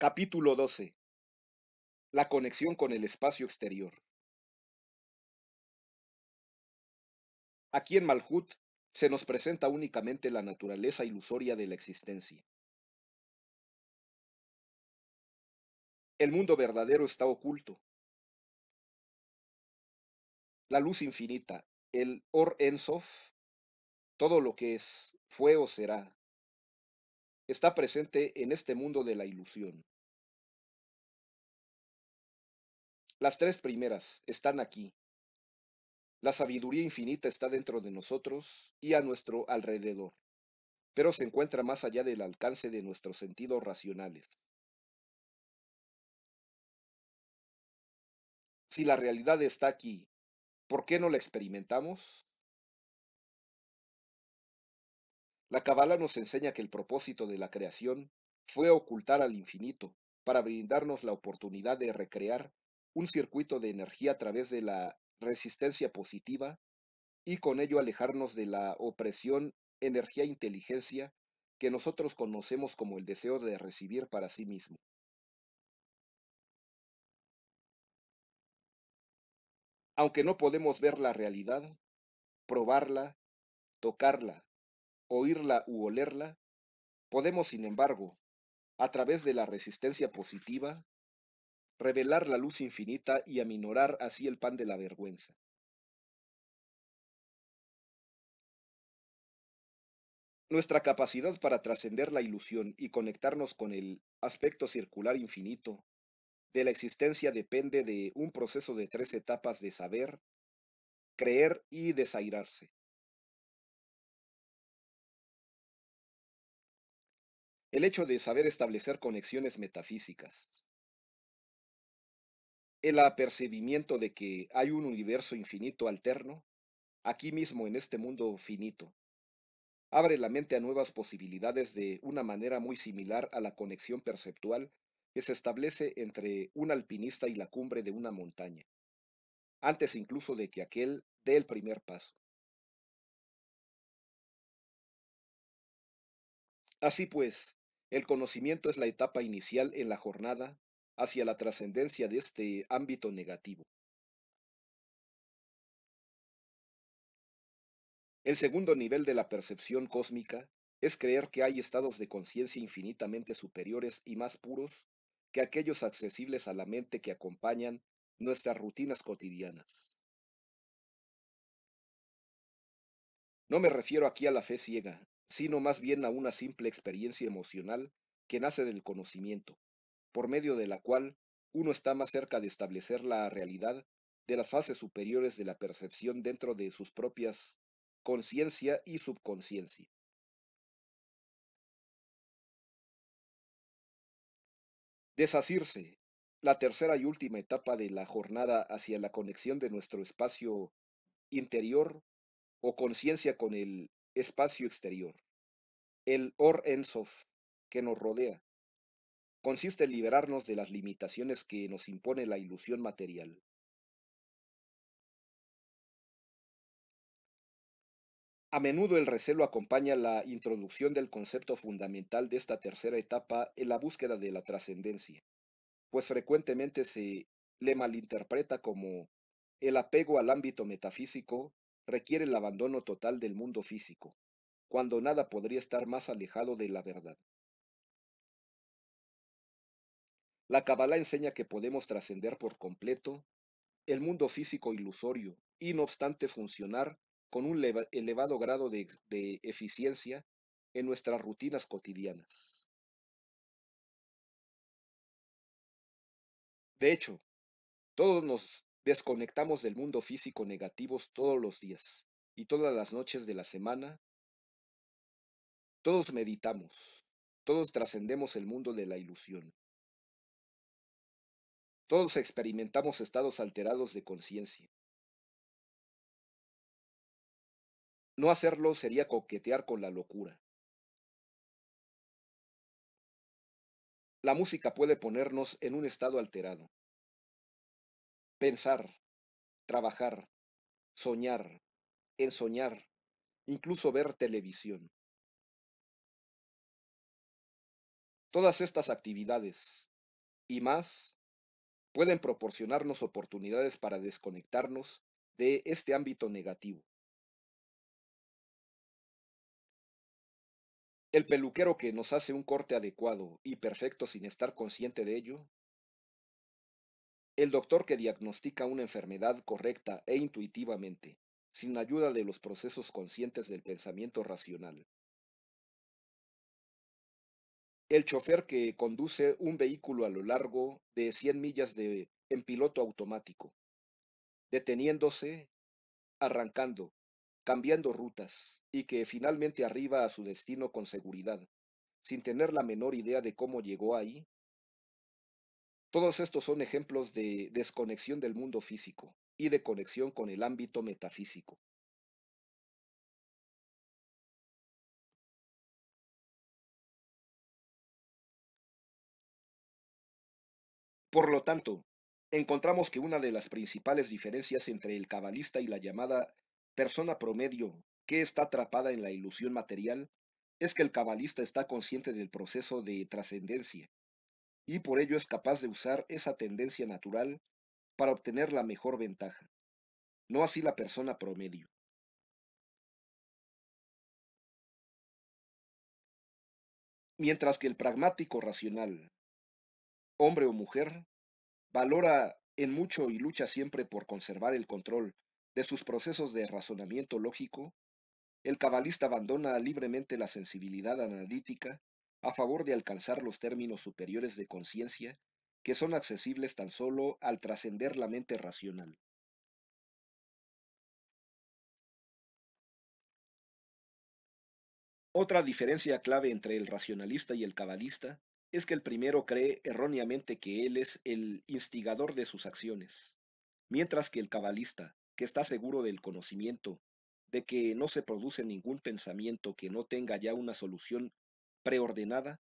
Capítulo 12. La conexión con el espacio exterior. Aquí en Malhut se nos presenta únicamente la naturaleza ilusoria de la existencia. El mundo verdadero está oculto. La luz infinita, el Or Ensof, todo lo que es, fue o será, está presente en este mundo de la ilusión. Las tres primeras están aquí. La sabiduría infinita está dentro de nosotros y a nuestro alrededor, pero se encuentra más allá del alcance de nuestros sentidos racionales. Si la realidad está aquí, ¿por qué no la experimentamos? La Cabala nos enseña que el propósito de la creación fue ocultar al infinito para brindarnos la oportunidad de recrear un circuito de energía a través de la resistencia positiva y con ello alejarnos de la opresión energía e inteligencia que nosotros conocemos como el deseo de recibir para sí mismo. Aunque no podemos ver la realidad, probarla, tocarla, oírla u olerla, podemos, sin embargo, a través de la resistencia positiva, revelar la luz infinita y aminorar así el pan de la vergüenza. Nuestra capacidad para trascender la ilusión y conectarnos con el aspecto circular infinito de la existencia depende de un proceso de tres etapas de saber, creer y desairarse. El hecho de saber establecer conexiones metafísicas. El apercibimiento de que hay un universo infinito alterno, aquí mismo en este mundo finito, abre la mente a nuevas posibilidades de una manera muy similar a la conexión perceptual que se establece entre un alpinista y la cumbre de una montaña, antes incluso de que aquel dé el primer paso. Así pues, el conocimiento es la etapa inicial en la jornada hacia la trascendencia de este ámbito negativo. El segundo nivel de la percepción cósmica es creer que hay estados de conciencia infinitamente superiores y más puros que aquellos accesibles a la mente que acompañan nuestras rutinas cotidianas. No me refiero aquí a la fe ciega, sino más bien a una simple experiencia emocional que nace del conocimiento, por medio de la cual uno está más cerca de establecer la realidad de las fases superiores de la percepción dentro de sus propias conciencia y subconsciencia. Desasirse, la tercera y última etapa de la jornada hacia la conexión de nuestro espacio interior o conciencia con el espacio exterior, el Or Ensof que nos rodea, consiste en liberarnos de las limitaciones que nos impone la ilusión material. A menudo el recelo acompaña la introducción del concepto fundamental de esta tercera etapa en la búsqueda de la trascendencia, pues frecuentemente se le malinterpreta como el apego al ámbito metafísico requiere el abandono total del mundo físico, cuando nada podría estar más alejado de la verdad. La Kabbalah enseña que podemos trascender por completo el mundo físico ilusorio y no obstante funcionar con un elevado grado de, de eficiencia en nuestras rutinas cotidianas. De hecho, todos nos Desconectamos del mundo físico negativos todos los días y todas las noches de la semana. Todos meditamos, todos trascendemos el mundo de la ilusión. Todos experimentamos estados alterados de conciencia. No hacerlo sería coquetear con la locura. La música puede ponernos en un estado alterado. Pensar, trabajar, soñar, ensoñar, incluso ver televisión. Todas estas actividades y más pueden proporcionarnos oportunidades para desconectarnos de este ámbito negativo. El peluquero que nos hace un corte adecuado y perfecto sin estar consciente de ello el doctor que diagnostica una enfermedad correcta e intuitivamente, sin ayuda de los procesos conscientes del pensamiento racional. El chofer que conduce un vehículo a lo largo de 100 millas de, en piloto automático, deteniéndose, arrancando, cambiando rutas y que finalmente arriba a su destino con seguridad, sin tener la menor idea de cómo llegó ahí todos estos son ejemplos de desconexión del mundo físico y de conexión con el ámbito metafísico. Por lo tanto, encontramos que una de las principales diferencias entre el cabalista y la llamada persona promedio que está atrapada en la ilusión material es que el cabalista está consciente del proceso de trascendencia y por ello es capaz de usar esa tendencia natural para obtener la mejor ventaja, no así la persona promedio. Mientras que el pragmático racional, hombre o mujer, valora en mucho y lucha siempre por conservar el control de sus procesos de razonamiento lógico, el cabalista abandona libremente la sensibilidad analítica a favor de alcanzar los términos superiores de conciencia que son accesibles tan solo al trascender la mente racional. Otra diferencia clave entre el racionalista y el cabalista es que el primero cree erróneamente que él es el instigador de sus acciones, mientras que el cabalista, que está seguro del conocimiento, de que no se produce ningún pensamiento que no tenga ya una solución preordenada,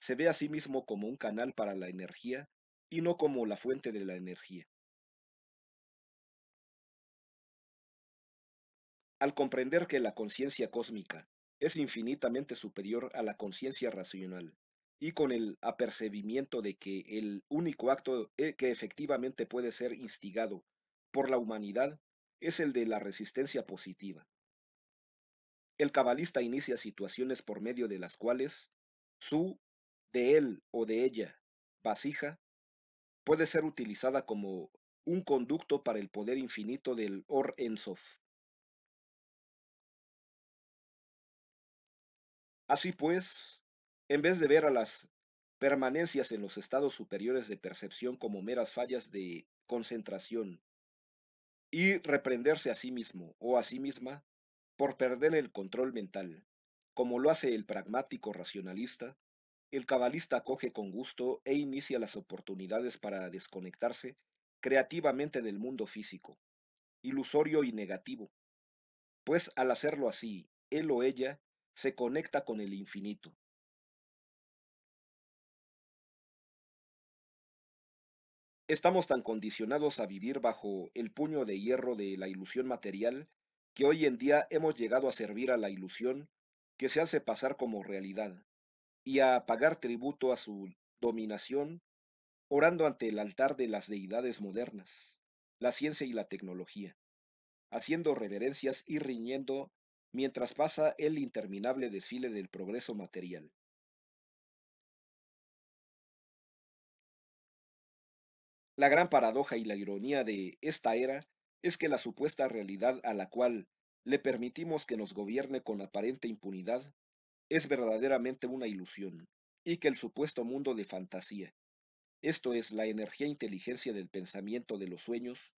se ve a sí mismo como un canal para la energía y no como la fuente de la energía. Al comprender que la conciencia cósmica es infinitamente superior a la conciencia racional, y con el apercibimiento de que el único acto eh, que efectivamente puede ser instigado por la humanidad es el de la resistencia positiva. El cabalista inicia situaciones por medio de las cuales su, de él o de ella, vasija, puede ser utilizada como un conducto para el poder infinito del Or Ensof. Así pues, en vez de ver a las permanencias en los estados superiores de percepción como meras fallas de concentración y reprenderse a sí mismo o a sí misma por perder el control mental, como lo hace el pragmático racionalista, el cabalista acoge con gusto e inicia las oportunidades para desconectarse creativamente del mundo físico, ilusorio y negativo, pues al hacerlo así, él o ella se conecta con el infinito. Estamos tan condicionados a vivir bajo el puño de hierro de la ilusión material que hoy en día hemos llegado a servir a la ilusión que se hace pasar como realidad y a pagar tributo a su dominación orando ante el altar de las deidades modernas, la ciencia y la tecnología, haciendo reverencias y riñendo mientras pasa el interminable desfile del progreso material. La gran paradoja y la ironía de esta era es que la supuesta realidad a la cual le permitimos que nos gobierne con aparente impunidad es verdaderamente una ilusión, y que el supuesto mundo de fantasía, esto es la energía e inteligencia del pensamiento de los sueños,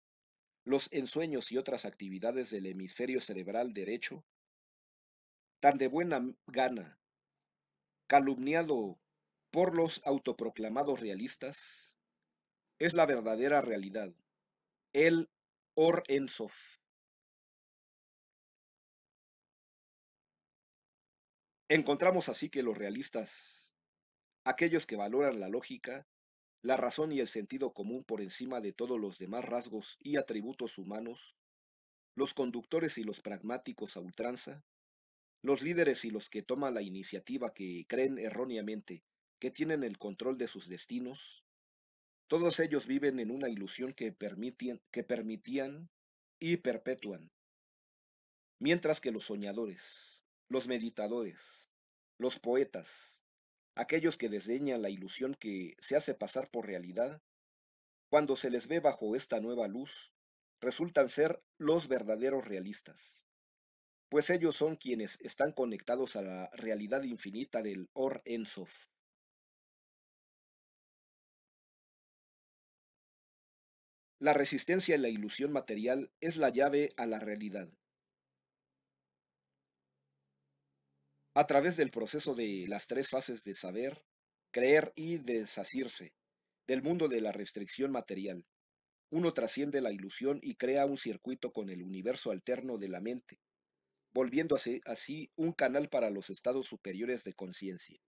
los ensueños y otras actividades del hemisferio cerebral derecho, tan de buena gana, calumniado por los autoproclamados realistas, es la verdadera realidad, el Or-Ensof Encontramos así que los realistas, aquellos que valoran la lógica, la razón y el sentido común por encima de todos los demás rasgos y atributos humanos, los conductores y los pragmáticos a ultranza, los líderes y los que toman la iniciativa que creen erróneamente que tienen el control de sus destinos, todos ellos viven en una ilusión que, permitían, que permitían y perpetúan. Mientras que los soñadores, los meditadores, los poetas, aquellos que desdeñan la ilusión que se hace pasar por realidad, cuando se les ve bajo esta nueva luz, resultan ser los verdaderos realistas, pues ellos son quienes están conectados a la realidad infinita del Or Ensof, La resistencia a la ilusión material es la llave a la realidad. A través del proceso de las tres fases de saber, creer y desasirse, del mundo de la restricción material, uno trasciende la ilusión y crea un circuito con el universo alterno de la mente, volviéndose así un canal para los estados superiores de conciencia.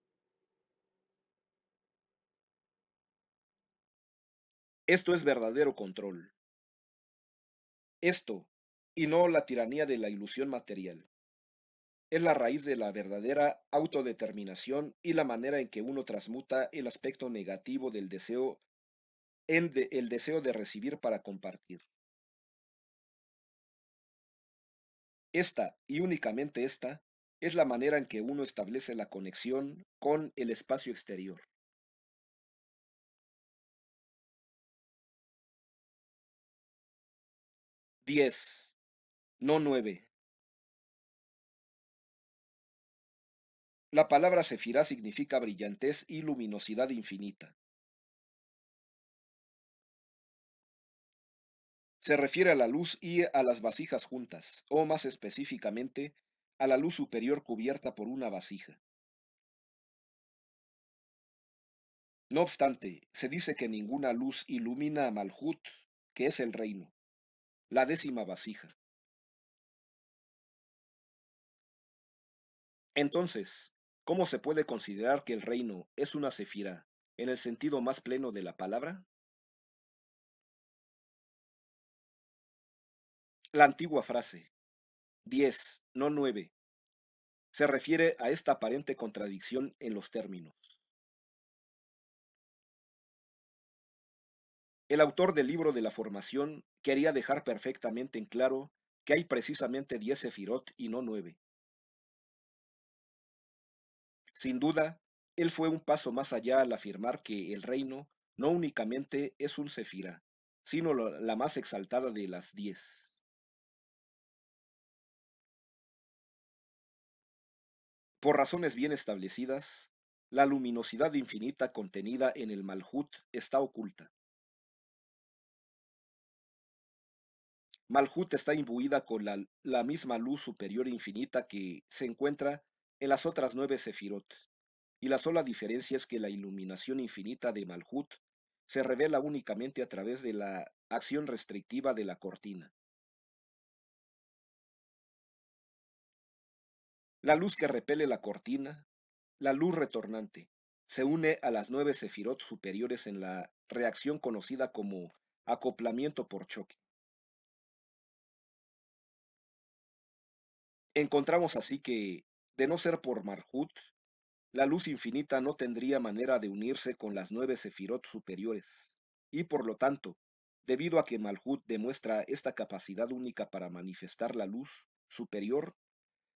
Esto es verdadero control. Esto, y no la tiranía de la ilusión material, es la raíz de la verdadera autodeterminación y la manera en que uno transmuta el aspecto negativo del deseo en el deseo de recibir para compartir. Esta, y únicamente esta, es la manera en que uno establece la conexión con el espacio exterior. 10, no 9. La palabra sefirá significa brillantez y luminosidad infinita. Se refiere a la luz y a las vasijas juntas, o más específicamente, a la luz superior cubierta por una vasija. No obstante, se dice que ninguna luz ilumina a Malhut, que es el reino. La décima vasija. Entonces, ¿cómo se puede considerar que el reino es una cefira en el sentido más pleno de la palabra? La antigua frase, 10, no 9, se refiere a esta aparente contradicción en los términos. El autor del libro de la formación quería dejar perfectamente en claro que hay precisamente diez sefirot y no nueve. Sin duda, él fue un paso más allá al afirmar que el reino no únicamente es un sefira, sino la más exaltada de las diez. Por razones bien establecidas, la luminosidad infinita contenida en el Malhut está oculta. Malhut está imbuida con la, misma luz superior infinita que se encuentra en las otras nueve sefirot, y la sola diferencia es que la iluminación infinita de Malhut se revela únicamente a través de la acción restrictiva de la cortina. La luz que repele la cortina, la luz retornante, se une a las nueve sefirot superiores en la reacción conocida como acoplamiento por choque. Encontramos así que, de no ser por Malhut, la luz infinita no tendría manera de unirse con las nueve sefirot superiores, y por lo tanto, debido a que Malhut demuestra esta capacidad única para manifestar la luz superior,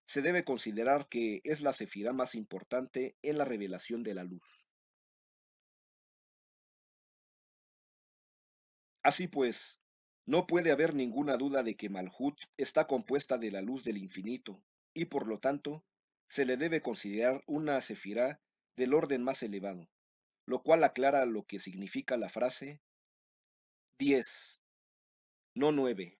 se debe considerar que es la sefirá más importante en la revelación de la luz. Así pues, no puede haber ninguna duda de que Malhut está compuesta de la luz del infinito, y por lo tanto, se le debe considerar una sefirá del orden más elevado, lo cual aclara lo que significa la frase 10, no 9.